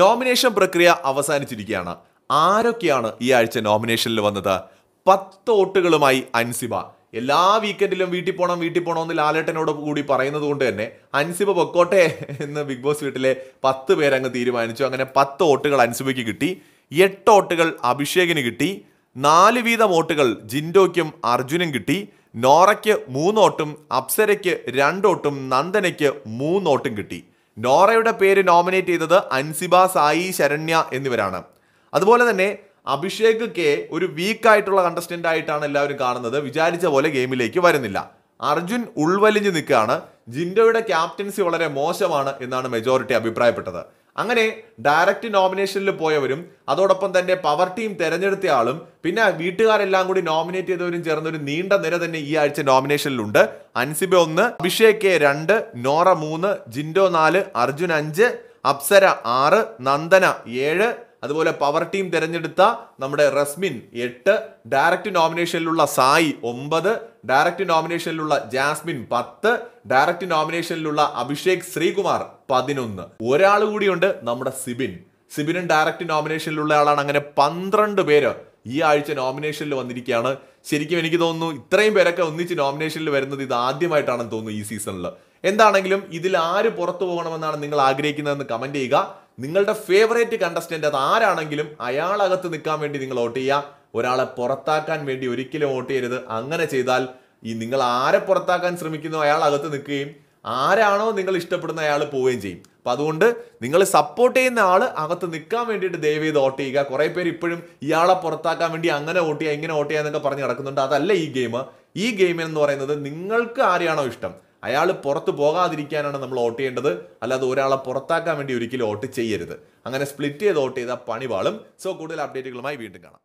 nomination പ്രക്രിയ അവസാനിച്ചിരിക്കുകയാണ് ആരൊക്കെയാണ് ഈ ആഴ്ച നോമിനേഷനിൽ വന്നത് പത്ത് വോട്ടുകളുമായി അൻസിബ എല്ലാ വീക്കെൻഡിലും വീട്ടിൽ പോകണം വീട്ടിൽ പോകണം എന്ന് ലാലേട്ടനോട് കൂടി പറയുന്നത് കൊണ്ട് തന്നെ അൻസിബ പൊക്കോട്ടെ എന്ന് ബിഗ് ബോസ് വീട്ടിലെ പത്ത് പേരങ്ങ് തീരുമാനിച്ചു അങ്ങനെ പത്ത് വോട്ടുകൾ അൻസിബയ്ക്ക് കിട്ടി എട്ട് വോട്ടുകൾ അഭിഷേകിന് കിട്ടി നാല് വീതം വോട്ടുകൾ ജിൻഡോയ്ക്കും അർജുനും കിട്ടി നോറയ്ക്ക് മൂന്നോട്ടും അപ്സരയ്ക്ക് രണ്ടോട്ടും നന്ദനയ്ക്ക് മൂന്നോട്ടും കിട്ടി നോറയുടെ പേര് നോമിനേറ്റ് ചെയ്തത് അൻസിബ സായി ശരണ്യ എന്നിവരാണ് അതുപോലെ തന്നെ അഭിഷേക് കെ ഒരു വീക്കായിട്ടുള്ള കണ്ടസ്റ്റൻ്റ് ആയിട്ടാണ് എല്ലാവരും കാണുന്നത് വിചാരിച്ച പോലെ ഗെയിമിലേക്ക് വരുന്നില്ല അർജുൻ ഉൾവലിഞ്ഞ് നിൽക്കുകയാണ് ജിൻഡോയുടെ ക്യാപ്റ്റൻസി വളരെ മോശമാണ് എന്നാണ് മെജോറിറ്റി അഭിപ്രായപ്പെട്ടത് അങ്ങനെ ഡയറക്റ്റ് നോമിനേഷനിൽ പോയവരും അതോടൊപ്പം തന്നെ പവർ ടീം തിരഞ്ഞെടുത്ത ആളും പിന്നെ വീട്ടുകാരെല്ലാം കൂടി നോമിനേറ്റ് ചെയ്തവരും ചേർന്ന ഒരു നീണ്ട നിര തന്നെ ഈ ആഴ്ച നോമിനേഷനിലുണ്ട് അൻസിബ ഒന്ന് അഭിഷേക് കെ രണ്ട് നോറ മൂന്ന് ജിൻഡോ നാല് അർജുൻ അഞ്ച് അപ്സര ആറ് നന്ദന ഏഴ് അതുപോലെ പവർ ടീം തിരഞ്ഞെടുത്ത നമ്മുടെ റസ്മിൻ എട്ട് ഡയറക്റ്റ് നോമിനേഷനിലുള്ള സായി ഒമ്പത് ഡയറക്റ്റ് നോമിനേഷനിലുള്ള ജാസ്മിൻ പത്ത് ഡയറക്റ്റ് നോമിനേഷനിലുള്ള അഭിഷേക് ശ്രീകുമാർ പതിനൊന്ന് ഒരാൾ കൂടിയുണ്ട് നമ്മുടെ സിബിൻ സിബിനും ഡയറക്റ്റ് നോമിനേഷനിലുള്ള ആളാണ് അങ്ങനെ പന്ത്രണ്ട് പേര് ഈ ആഴ്ച നോമിനേഷനിൽ വന്നിരിക്കുകയാണ് ശരിക്കും എനിക്ക് തോന്നുന്നു ഇത്രയും പേരൊക്കെ ഒന്നിച്ച് നോമിനേഷനിൽ വരുന്നത് ഇത് ആദ്യമായിട്ടാണെന്ന് തോന്നുന്നു ഈ സീസണിൽ എന്താണെങ്കിലും ഇതിൽ ആര് പുറത്തു പോകണമെന്നാണ് നിങ്ങൾ ആഗ്രഹിക്കുന്നതെന്ന് കമൻറ്റ് ചെയ്യുക നിങ്ങളുടെ ഫേവറേറ്റ് കണ്ടസ്റ്റൻ്റ് അത് ആരാണെങ്കിലും അയാളകത്ത് നിൽക്കാൻ വേണ്ടി നിങ്ങൾ വോട്ട് ചെയ്യുക ഒരാളെ പുറത്താക്കാൻ വേണ്ടി ഒരിക്കലും വോട്ട് ചെയ്യരുത് അങ്ങനെ ചെയ്താൽ ഈ നിങ്ങൾ ആരെ പുറത്താക്കാൻ ശ്രമിക്കുന്നു അയാൾ അകത്ത് നിൽക്കുകയും ആരാണോ നിങ്ങൾ ഇഷ്ടപ്പെടുന്ന അയാൾ പോവുകയും ചെയ്യും അപ്പം അതുകൊണ്ട് നിങ്ങൾ സപ്പോർട്ട് ചെയ്യുന്ന ആൾ അകത്ത് നിൽക്കാൻ വേണ്ടിയിട്ട് ദയവ് ചെയ്ത് വോട്ട് ചെയ്യുക കുറേ പേര് ഇപ്പോഴും ഇയാളെ പുറത്താക്കാൻ വേണ്ടി അങ്ങനെ വോട്ട് ചെയ്യുക ഇങ്ങനെ വോട്ട് ചെയ്യുക എന്നൊക്കെ പറഞ്ഞ് നടക്കുന്നുണ്ട് അതല്ല ഈ ഗെയിം ഈ ഗെയിം എന്ന് പറയുന്നത് നിങ്ങൾക്ക് ആരെയാണോ ഇഷ്ടം അയാൾ പുറത്ത് പോകാതിരിക്കാനാണ് നമ്മൾ വോട്ട് ചെയ്യേണ്ടത് അല്ലാതെ ഒരാളെ പുറത്താക്കാൻ വേണ്ടി ഒരിക്കലും വോട്ട് ചെയ്യരുത് അങ്ങനെ സ്പ്ലിറ്റ് ചെയ്ത് വോട്ട് ചെയ്ത പണിവാളും സോ കൂടുതൽ അപ്ഡേറ്റുകളുമായി വീണ്ടും കാണാം